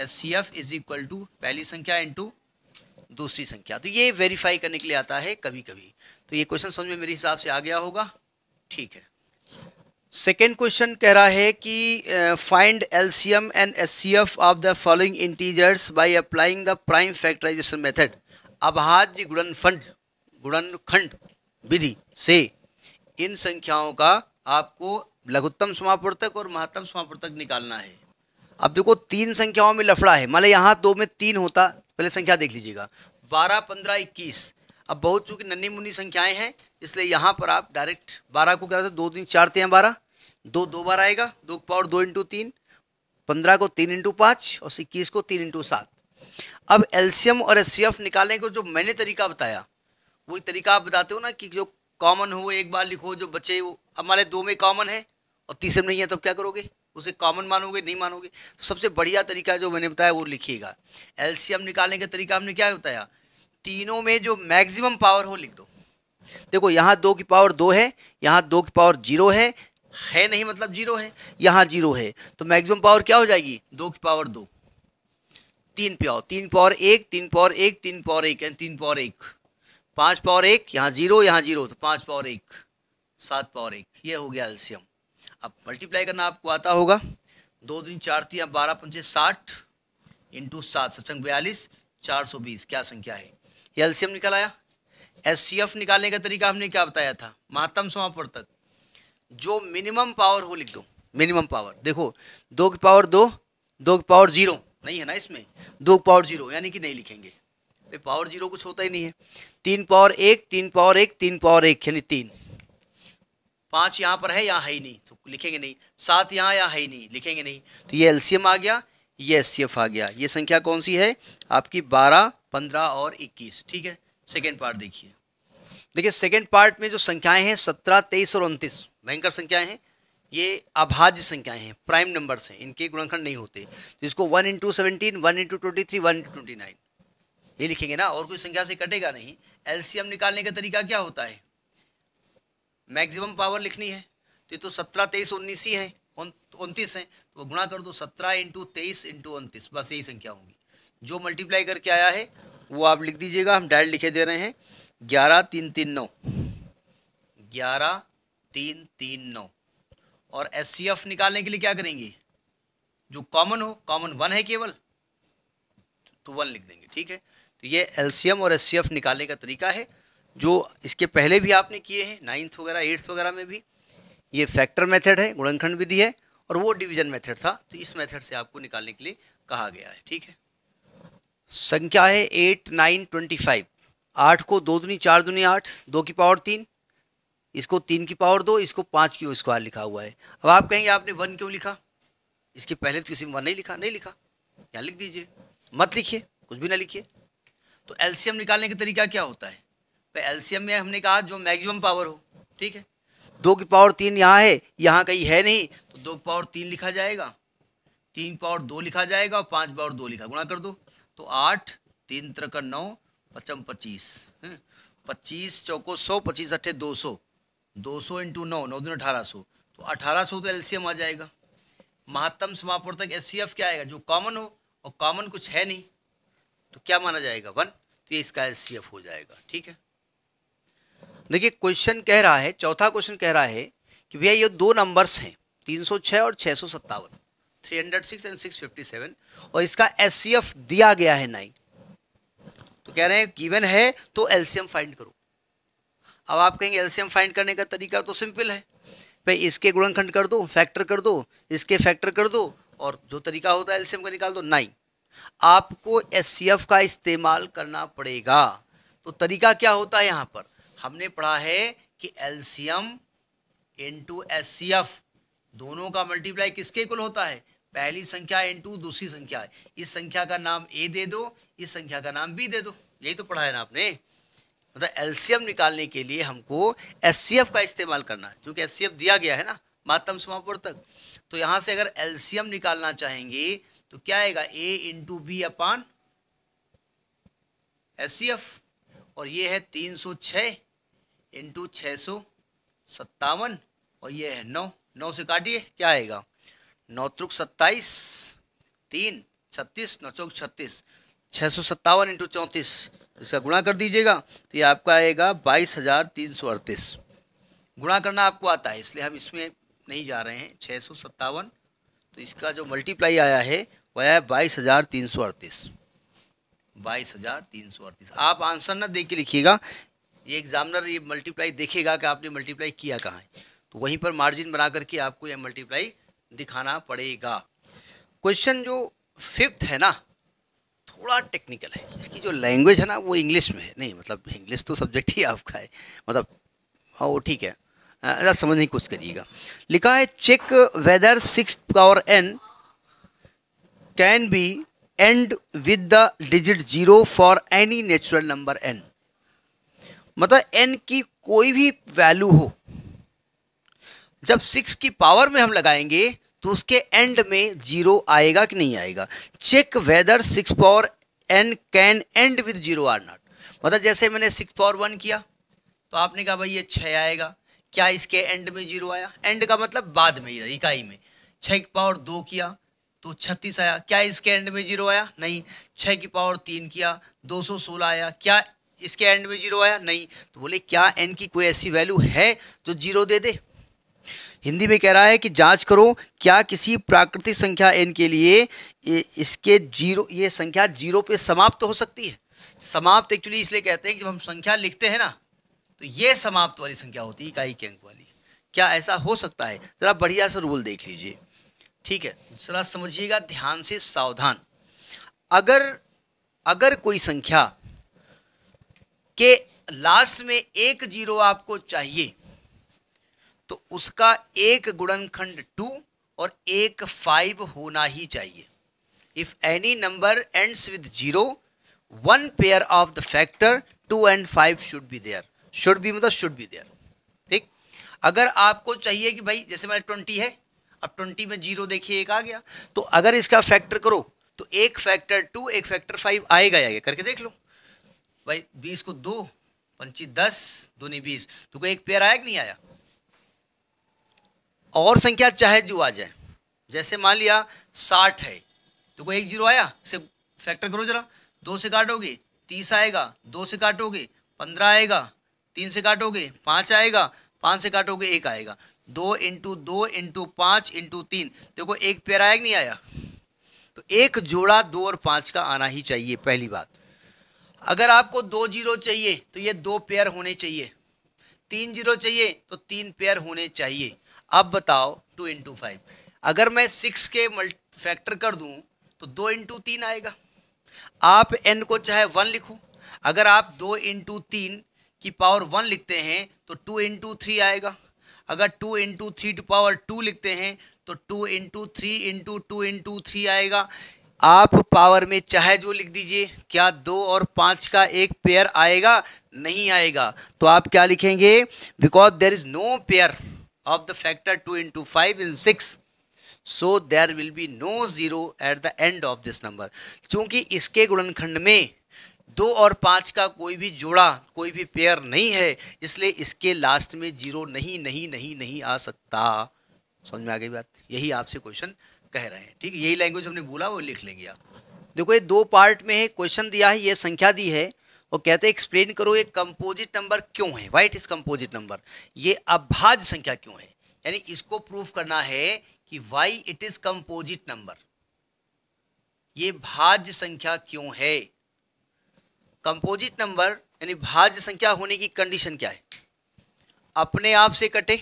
S C F is equal to पहली संख्या इंटू दूसरी संख्या तो ये वेरीफाई करने के लिए आता है कभी कभी तो ये क्वेश्चन समझ में मेरे हिसाब से आ गया होगा ठीक है सेकेंड क्वेश्चन कह रहा है कि find LCM and SCF of the following integers by applying the prime factorization method अभाज्य गुणनफंड गुणनखंड विधि से इन संख्याओं का आपको लघुत्तम समापवर्तक और महत्तम समापूर्तक निकालना है अब देखो तीन संख्याओं में लफड़ा है मान मतलब यहाँ दो में तीन होता पहले संख्या देख लीजिएगा बारह पंद्रह इक्कीस अब बहुत चूंकि नन्नी मुन्नी संख्याएं हैं इसलिए यहाँ पर आप डायरेक्ट बारह को क्या दो तीन चार तीन बारह दो दो बार आएगा दो पावर दो इंटू तीन पंद्रह को तीन इंटू पाँच और इक्कीस को तीन इंटू सात अब एलसीएम और एस निकालने का जो मैंने तरीका बताया वही तरीका आप बताते हो ना कि जो कॉमन हो एक बार लिखो जो बचे वो हमारे दो में कॉमन है और तीसरे में नहीं है तब तो क्या करोगे उसे कॉमन मानोगे नहीं मानोगे तो सबसे बढ़िया तरीका जो मैंने बताया वो लिखिएगा एलसीएम निकालने का तरीका हमने क्या बताया तीनों में जो मैक्सिमम पावर हो लिख दो देखो यहां दो की पावर दो है यहां दो की पावर जीरो है है नहीं मतलब जीरो है यहां जीरो है तो मैक्सिमम पावर क्या हो जाएगी दो की पावर दो तीन पावर तीन पावर एक तीन पावर एक तीन पावर एक यानी तीन पावर एक पाँच पावर एक यहां जीरो यहां जीरो तो पाँच पावर एक सात पावर एक ये हो गया एल्सियम अब मल्टीप्लाई करना आपको आता होगा दो दिन चार तीन बारह पंचे साठ इंटू सात सत्संग बयालीस चार सौ बीस क्या संख्या है एल्शियम निकल आया एस निकालने का तरीका हमने क्या बताया था महात्म समापवर्तक तक जो मिनिमम पावर हो लिख दो मिनिमम पावर देखो दो की पावर दो दो की पावर जीरो नहीं है ना इसमें दो की पावर जीरो यानी कि नहीं लिखेंगे तो पावर जीरो कुछ होता ही नहीं है तीन पावर एक तीन पावर एक तीन पावर एक यानी तीन पाँच यहाँ पर है यहाँ है ही नहीं तो लिखेंगे नहीं सात यहाँ या है ही नहीं लिखेंगे नहीं तो ये एलसीएम आ गया यस एफ आ गया ये संख्या कौन सी है आपकी बारह पंद्रह और इक्कीस ठीक है सेकेंड पार्ट देखिए देखिए सेकेंड पार्ट में जो संख्याएं हैं सत्रह तेईस और उनतीस भयंकर संख्याएं हैं ये अभाज्य संख्याएं हैं प्राइम नंबर्स हैं इनके गुणनखंड नहीं होते जिसको one into seventeen one into twenty three one into twenty nine ये लिखेंगे ना और कोई संख्या से कटेगा नहीं एलसीएम निकालने का तरीका क्या होता है मैक्सिमम पावर लिखनी है तो ये तो सत्रह तेईस उन्नीस ही है उनतीस हैं तो गुणा कर दो सत्रह इंटू तेईस इंटू उनतीस बस यही संख्या होगी जो मल्टीप्लाई करके आया है वो आप लिख दीजिएगा हम डायरेक्ट लिखे दे रहे हैं ग्यारह तीन तीन नौ ग्यारह तीन तीन नौ और एस निकालने के लिए क्या करेंगे जो कॉमन हो कॉमन वन है केवल तो वन लिख देंगे ठीक है तो ये एम और एस निकालने का तरीका है जो इसके पहले भी आपने किए हैं नाइन्थ वगैरह एट्थ वगैरह में भी ये फैक्टर मेथड है गुणनखंड विधि है और वो डिवीजन मेथड था तो इस मेथड से आपको निकालने के लिए कहा गया है ठीक है संख्या है एट नाइन ट्वेंटी फाइव आठ को दो दुनी चार दुनी आठ दो की पावर तीन इसको तीन की पावर दो इसको पाँच की स्क्वायर लिखा हुआ है अब आप कहेंगे आपने वन क्यों लिखा इसके पहले तो किसी में वन नहीं लिखा नहीं लिखा यहाँ लिख दीजिए मत लिखिए कुछ भी ना लिखिए तो एलसीएम निकालने का तरीका क्या होता है एलसीएम में हमने कहा जो मैक्सिमम पावर हो ठीक है दो की पावर तीन यहाँ है यहाँ कहीं है नहीं तो दो की पावर तीन लिखा जाएगा तीन पावर दो लिखा जाएगा और पाँच पावर दो लिखा गुणा कर दो तो आठ तीन तरह का नौ पचम पच्चीस पच्चीस चौको सौ पच्चीस अट्ठे दो सौ दो सौ इंटू नौ नौ दिन अठारह सौ तो अठारह सौ तो एलसीएम आ जाएगा महत्तम तक एस सी एफ क्या आएगा जो कॉमन हो और कॉमन कुछ है नहीं तो क्या माना जाएगा वन तो ये इसका एस सी एफ हो जाएगा ठीक है देखिए क्वेश्चन कह रहा है चौथा क्वेश्चन कह रहा है कि भैया ये दो नंबर्स हैं 306 और छः सौ सत्तावन थ्री हंड्रेड सिक्स एंड 657 और इसका एस दिया गया है नाइन तो कह रहे हैं गिवन है तो एल्शियम फाइंड करो अब आप कहेंगे एल्सियम फाइंड करने का तरीका तो सिंपल है भाई इसके गुणनखंड कर दो फैक्टर कर दो इसके फैक्टर कर दो और जो तरीका होता है एल्सियम का निकाल दो नाइन आपको एस का इस्तेमाल करना पड़ेगा तो तरीका क्या होता है यहाँ पर हमने पढ़ा है कि LCM to S C F दोनों का मल्टीप्लाई किसके इक्वल होता है पहली संख्या इन टू दूसरी संख्या इस संख्या का नाम ए दे दो इस संख्या का नाम बी दे दो यही तो पढ़ा है ना आपने मतलब एल्सियम निकालने के लिए हमको एस का इस्तेमाल करना है क्योंकि एस दिया गया है ना मातम समापुर तक तो यहाँ से अगर एल्सियम निकालना चाहेंगे तो क्या आएगा A into B upon S और ये है तीन सौ छः इंटू छः सौ सत्तावन और ये है नौ नौ से काटिए क्या आएगा नौ त्रुक सत्ताईस तीन छत्तीस नौ चौक छत्तीस छः सौ सत्तावन इंटू चौंतीस इसका गुणा कर दीजिएगा तो ये आपका आएगा बाईस हज़ार तीन सौ अड़तीस गुणा करना आपको आता है इसलिए हम इसमें नहीं जा रहे हैं छः सौ सत्तावन तो इसका जो मल्टीप्लाई आया है वह आया बाईस हज़ार तीन सौ अड़तीस बाईस हज़ार तीन सौ अड़तीस आप आंसर ना दे के लिखिएगा ये एग्जामिनर ये मल्टीप्लाई देखेगा कि आपने मल्टीप्लाई किया कहाँ है तो वहीं पर मार्जिन बना करके आपको यह मल्टीप्लाई दिखाना पड़ेगा क्वेश्चन जो फिफ्थ है ना थोड़ा टेक्निकल है इसकी जो लैंग्वेज है ना वो इंग्लिश में है नहीं मतलब इंग्लिश तो सब्जेक्ट ही आपका है मतलब हाँ वो ठीक है हाँ, ऐसा समझने की कोशिश करिएगा लिखा है check whether six power N can be end with the digit zero for any natural number N मतलब एन की कोई भी वैल्यू हो जब सिक्स की पावर में हम लगाएंगे तो उसके एंड में जीरो आएगा कि नहीं आएगा check whether six power N can end with zero or not मतलब जैसे मैंने सिक्स पावर वन किया तो आपने कहा भाई ये छः आएगा क्या इसके एंड में जीरो आया एंड का मतलब बाद में इकाई में छः की पावर दो किया तो छत्तीस आया क्या इसके एंड में जीरो आया नहीं छः की पावर तीन किया दो सौ सोलह आया क्या इसके एंड में जीरो आया नहीं तो बोले क्या एन की कोई ऐसी वैल्यू है जो जीरो दे दे हिंदी में कह रहा है कि जांच करो क्या किसी प्राकृतिक संख्या एन के लिए इसके जीरो ये संख्या जीरो पे समाप्त हो सकती है समाप्त एक्चुअली इसलिए कहते हैं कि जब हम संख्या लिखते हैं ना तो ये समाप्त वाली संख्या होती है इकाई के अंक वाली क्या ऐसा हो सकता है ज़रा बढ़िया सा रूल देख लीजिए ठीक है ज़रा समझिएगा ध्यान से सावधान अगर अगर कोई संख्या कि लास्ट में एक जीरो आपको चाहिए तो उसका एक गुणनखंड टू और एक फाइव होना ही चाहिए if any number ends with zero one pair of the factor two and five should be there should be मतलब शुड बी देयर ठीक अगर आपको चाहिए कि भाई जैसे मैंने ट्वेंटी है अब ट्वेंटी में जीरो देखिए एक आ गया तो अगर इसका फैक्टर करो तो एक फैक्टर टू एक फैक्टर फाइव आएगा आएगा करके देख लो भाई बीस को दो पंची दस दूनी बीस तो कोई एक पेयर आया कि नहीं आया और संख्या चाहे जो आ जाए जैसे मान लिया साठ है कोई एक जीरो आया सिर्फ फैक्टर करो जरा दो से काटोगे तीस आएगा दो से काटोगे पंद्रह आएगा तीन से काटोगे पाँच आएगा पाँच से काटोगे एक आएगा दो इंटू दो इंटू पाँच इंटू तीन देखो एक पेयर आया कि नहीं आया तो एक जोड़ा दो और पाँच का आना ही चाहिए पहली बात अगर आपको दो जीरो चाहिए तो ये दो पेयर होने चाहिए तीन जीरो चाहिए तो तीन पेयर होने चाहिए अब बताओ टू इंटू फाइव अगर मैं सिक्स के मल्टी फैक्टर कर दूं तो दो इंटू तीन आएगा आप एन को चाहे वन लिखो अगर आप दो इंटू तीन की पावर वन लिखते हैं तो टू इंटू थ्री आएगा अगर two into three two power two लिखते हैं तो two into three into two into three आएगा आप पावर में चाहे जो लिख दीजिए क्या दो और पाँच का एक पेयर आएगा नहीं आएगा तो आप क्या लिखेंगे because there is no pair of the factor two into five in six so there will be no zero at the end of this number क्योंकि इसके गुणनखंड में दो और पाँच का कोई भी जोड़ा कोई भी पेयर नहीं है इसलिए इसके लास्ट में जीरो नहीं नहीं नहीं नहीं आ सकता समझ में आ गई बात यही आपसे क्वेश्चन कह रहे हैं ठीक है यही लैंग्वेज हमने बोला वो लिख लेंगे आप देखो ये दो पार्ट में है क्वेश्चन दिया है ये संख्या दी है और कहते हैं एक्सप्लेन करो ये कंपोजिट नंबर क्यों है वाइट इज कंपोजिट नंबर ये अभाज्य संख्या क्यों है यानी इसको प्रूफ करना है कि why it is composite number ये भाज्य संख्या क्यों है कंपोजिट नंबर यानी भाज्य संख्या होने की कंडीशन क्या है अपने आप से कटे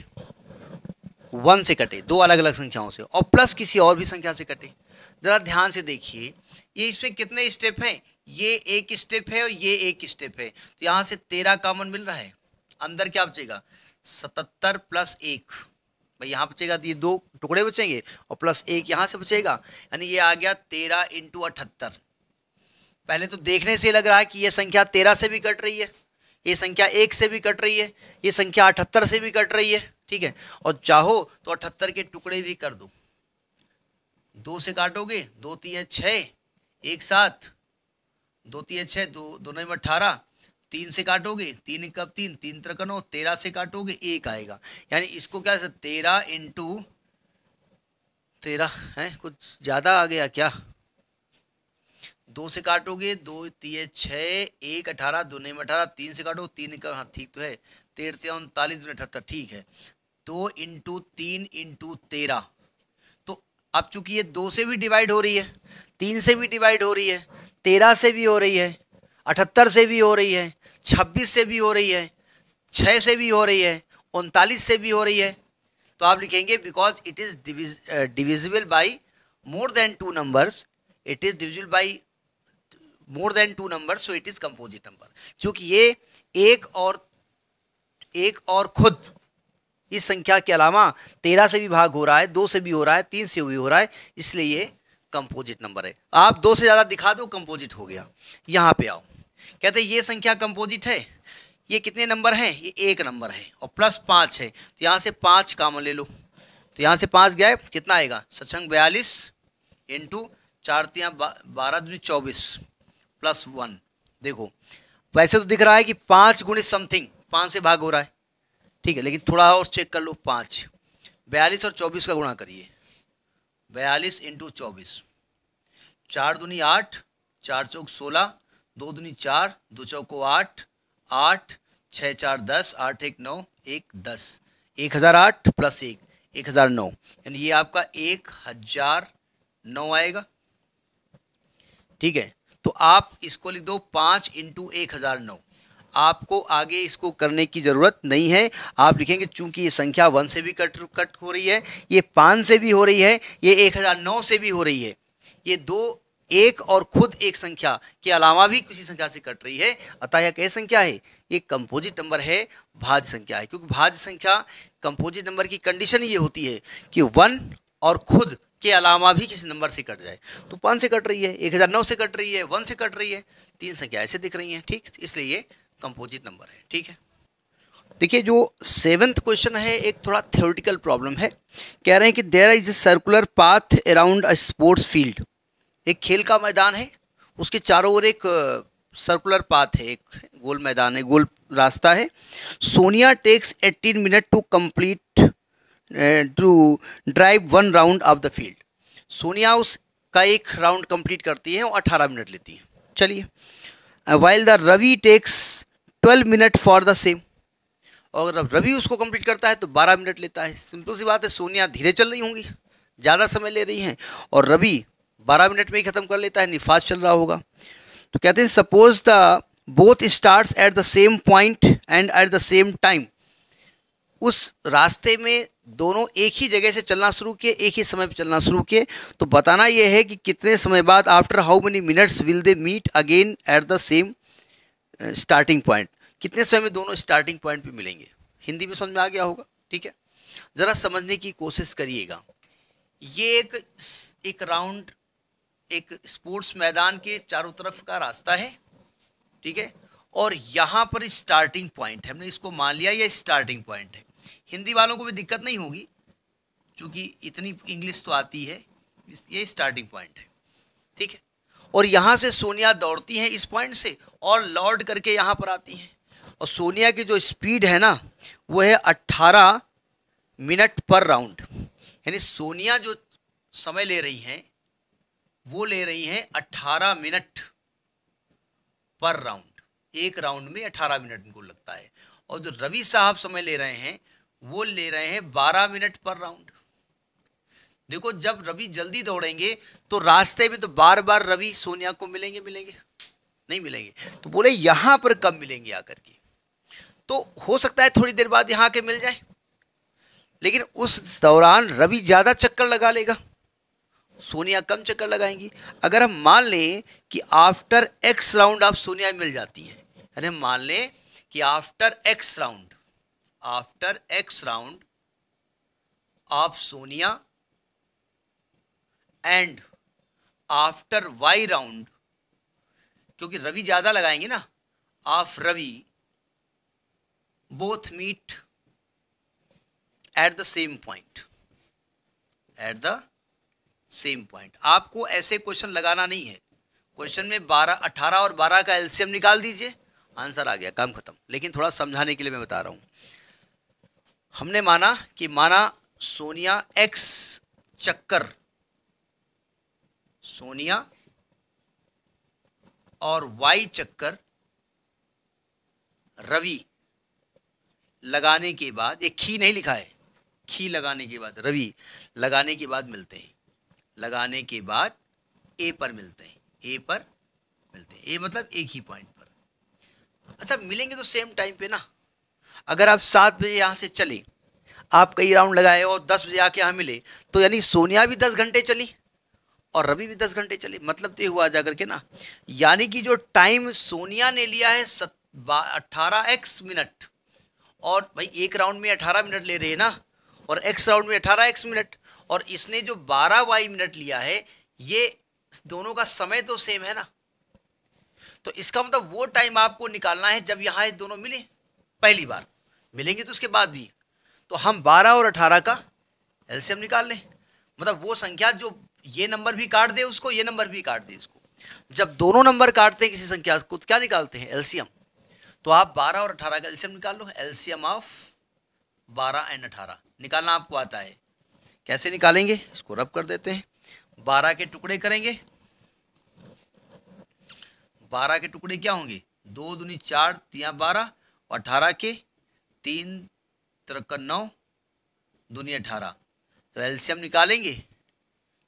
वन से कटे दो अलग अलग संख्याओं से और प्लस किसी और भी संख्या से कटे ज़रा ध्यान से देखिए ये इसमें कितने स्टेप हैं ये एक स्टेप है और ये एक स्टेप है तो यहाँ से तेरह कॉमन मिल रहा है अंदर क्या बचेगा सतहत्तर प्लस एक भाई यहाँ बचेगा तो ये दो टुकड़े बचेंगे और प्लस एक यहाँ से बचेगा यानी ये आ गया तेरह इंटू अठहत्तर पहले तो देखने से लग रहा है कि ये संख्या तेरह से भी कट रही है ये संख्या एक से भी कट रही है ये संख्या अठहत्तर से भी कट रही है ठीक है और चाहो तो अठहत्तर के टुकड़े भी कर दो दो से काटोगे दो तीन छः एक साथ दो तीन छः दो दोनों में अठारह तीन से काटोगे तीन कब तीन तीन त्रकनो तेरह से काटोगे एक आएगा यानी इसको क्या तेरह इंटू तेरह है कुछ ज़्यादा आ गया क्या दो से काटोगे दो तीन छः एक अठारह दो में अठारह तीन से काटोगे तीन का हाँ ठीक तो है तेरह तेरह उनतालीस दो अठहत्तर ठीक है दो इंटू तीन इंटू तेरह तो अब चूंकि ये दो से भी डिवाइड हो रही है तीन से भी डिवाइड हो रही है तेरह से भी हो रही है अठहत्तर से भी हो रही है छब्बीस से भी हो रही है छः से भी हो रही है उनतालीस से भी हो रही है तो आप लिखेंगे because it is divisible by more than two numbers it is divisible by more than two number so it is composite number चूँकि ये एक और एक और खुद इस संख्या के अलावा तेरह से भी भाग हो रहा है दो से भी हो रहा है तीन से भी हो रहा है इसलिए ये कंपोजिट नंबर है आप दो से ज़्यादा दिखा दो कंपोजिट हो गया यहाँ पे आओ कहते ये संख्या कंपोजिट है ये कितने नंबर हैं ये एक नंबर है और प्लस पाँच है तो यहाँ से पाँच कामन ले लो तो यहाँ से पाँच गया कितना आएगा सचंग बयालीस इंटू चार तिया बारह दूनी चौबीस प्लस वन देखो वैसे तो दिख रहा है कि पाँच गुणित समथिंग पाँच से भाग हो रहा है ठीक है लेकिन थोड़ा और चेक कर लो पाँच बयालीस और चौबीस का गुणा करिए बयालीस इंटू चौबीस चार दूनी आठ चार चौक सोलह दो दूनी चार दो चौको आठ आठ छः चार दस आठ एक नौ एक दस एक हज़ार आठ प्लस एक एक हज़ार नौ यानी ये आपका एक हज़ार नौ आएगा ठीक है तो आप इसको लिख दो पाँच इंटू एक हज़ार नौ आपको आगे इसको करने की ज़रूरत नहीं है आप लिखेंगे चूंकि ये संख्या वन से भी कट कट हो रही है ये पाँच से भी हो रही है ये एक हज़ार नौ से भी हो रही है ये दो एक और खुद एक संख्या के अलावा भी किसी संख्या से कट रही है अतः यह कैसी संख्या है ये कंपोजिट नंबर है भाज्य संख्या है क्योंकि भाज्य संख्या कंपोजिट नंबर की कंडीशन ये होती है कि वन और खुद के अलावा भी किसी नंबर से कट जाए तो पाँच से कट रही है एक हज़ार नौ से कट रही है वन से कट रही है तीन संख्या ऐसे दिख रही हैं ठीक इसलिए कंपोजिट नंबर है ठीक है देखिए जो सेवेंथ क्वेश्चन है एक थोड़ा थ्योरेटिकल प्रॉब्लम है कह रहे हैं कि there is a circular path around a sports field एक खेल का मैदान है उसके चारों ओर एक सर्कुलर पाथ है एक गोल मैदान है गोल रास्ता है Sonia takes 18 minute to complete to drive one round of the field Sonia उस का एक राउंड कंप्लीट करती है और 18 मिनट लेती है चलिए while the Ravi takes twelve minute for the same और अब रवि उसको कंप्लीट करता है तो बारह मिनट लेता है सिंपल सी बात है सोनिया धीरे चल रही होंगी ज़्यादा समय ले रही हैं और रवि बारह मिनट में ही ख़त्म कर लेता है निफाज चल रहा होगा तो कहते हैं suppose the both start at the same point and at the same time उस रास्ते में दोनों एक ही जगह से चलना शुरू किए एक ही समय पर चलना शुरू किए तो बताना यह है कि कितने समय बाद after how many minutes will they meet again at the same starting point कितने समय में दोनों स्टार्टिंग पॉइंट पे मिलेंगे हिंदी में समझ में आ गया होगा ठीक है ज़रा समझने की कोशिश करिएगा ये एक एक राउंड एक स्पोर्ट्स मैदान के चारों तरफ का रास्ता है ठीक है और यहाँ पर स्टार्टिंग पॉइंट है हमने इसको मान लिया यह स्टार्टिंग पॉइंट है हिंदी वालों को भी दिक्कत नहीं होगी क्योंकि इतनी इंग्लिश तो आती है ये स्टार्टिंग पॉइंट है ठीक है और यहाँ से सोनिया दौड़ती हैं इस पॉइंट से और लौट करके यहाँ पर आती हैं और सोनिया की जो स्पीड है ना वो है अट्ठारह मिनट पर राउंड यानी सोनिया जो समय ले रही हैं वो ले रही हैं अट्ठारह मिनट पर राउंड एक राउंड में अट्ठारह मिनट इनको लगता है और जो रवि साहब समय ले रहे हैं वो ले रहे हैं बारह मिनट पर राउंड देखो जब रवि जल्दी दौड़ेंगे तो रास्ते में तो बार बार रवि सोनिया को मिलेंगे मिलेंगे नहीं मिलेंगे तो बोले यहां पर कब मिलेंगे आकर के तो हो सकता है थोड़ी देर बाद यहां के मिल जाए लेकिन उस दौरान रवि ज़्यादा चक्कर लगा लेगा सोनिया कम चक्कर लगाएंगी अगर हम मान लें कि आफ्टर एक्स राउंड आप सोनिया मिल जाती हैं अरे मान लें कि after X round after X round आप Sonia and after Y round क्योंकि रवि ज़्यादा लगाएंगे ना of Ravi both meet at the same point at the same point आपको ऐसे क्वेश्चन लगाना नहीं है क्वेश्चन में बारह अठारह और बारह का एलसीएम निकाल दीजिए आंसर आ गया काम खत्म लेकिन थोड़ा समझाने के लिए मैं बता रहा हूं हमने माना कि माना सोनिया एक्स चक्कर सोनिया और वाई चक्कर रवि लगाने के बाद एक खी नहीं लिखा है खी लगाने के बाद रवि लगाने के बाद मिलते हैं लगाने के बाद ए पर मिलते हैं ए पर मिलते हैं ए मतलब एक ही पॉइंट पर अच्छा मिलेंगे तो सेम टाइम पे ना अगर आप सात बजे यहाँ से चले आप कई राउंड लगाए और दस बजे आके यहाँ मिले तो यानी सोनिया भी दस घंटे चली और रवि भी दस घंटे चले मतलब तो हुआ जाकर के ना यानी कि जो टाइम सोनिया ने लिया है अट्ठारह एक्स मिनट और भाई एक राउंड में अठारह मिनट ले रहे हैं ना और एक्स राउंड में अठारह एक्स मिनट और इसने जो बारह वाई मिनट लिया है ये दोनों का समय तो सेम है ना तो इसका मतलब वो टाइम आपको निकालना है जब यहाँ दोनों मिले पहली बार मिलेंगे तो उसके बाद भी तो हम बारह और अठारह का एलसीएम निकाल लें मतलब वो संख्या जो ये नंबर भी काट दे उसको ये नंबर भी काट दे उसको जब दोनों नंबर काटते हैं किसी संख्या को तो क्या निकालते हैं एल्सियम तो आप 12 और 18 का एल्सियम निकाल लो एल्सियम ऑफ 12 एंड 18 निकालना आपको आता है कैसे निकालेंगे इसको रब कर देते हैं 12 के टुकड़े करेंगे 12 के टुकड़े क्या होंगे दो दुनी चार तिया बारह और अठारह के तीन तरक्का नौ दुनिया अठारह तो एल्शियम निकालेंगे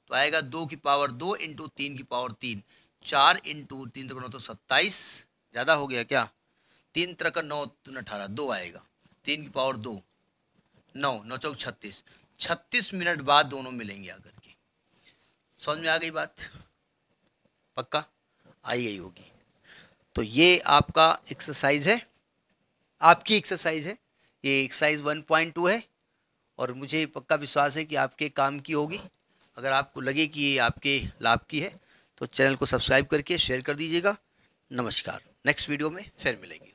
तो आएगा दो की पावर दो इंटू तीन की पावर तीन चार इंटू तीन तक नौ तो सत्ताईस ज़्यादा हो गया क्या तीन तरह नौ तीन अठारह दो आएगा तीन की पावर दो नौ नौ चौक छत्तीस छत्तीस मिनट बाद दोनों मिलेंगे आकर के समझ में आ गई बात पक्का आई गई होगी तो ये आपका एक्सरसाइज है आपकी एक्सरसाइज है ये एक्सरसाइज वन पॉइंट टू है और मुझे पक्का विश्वास है कि आपके काम की होगी अगर आपको लगे कि ये आपके लाभ की है तो चैनल को सब्सक्राइब करके शेयर कर दीजिएगा नमस्कार नेक्स्ट वीडियो में फिर मिलेंगे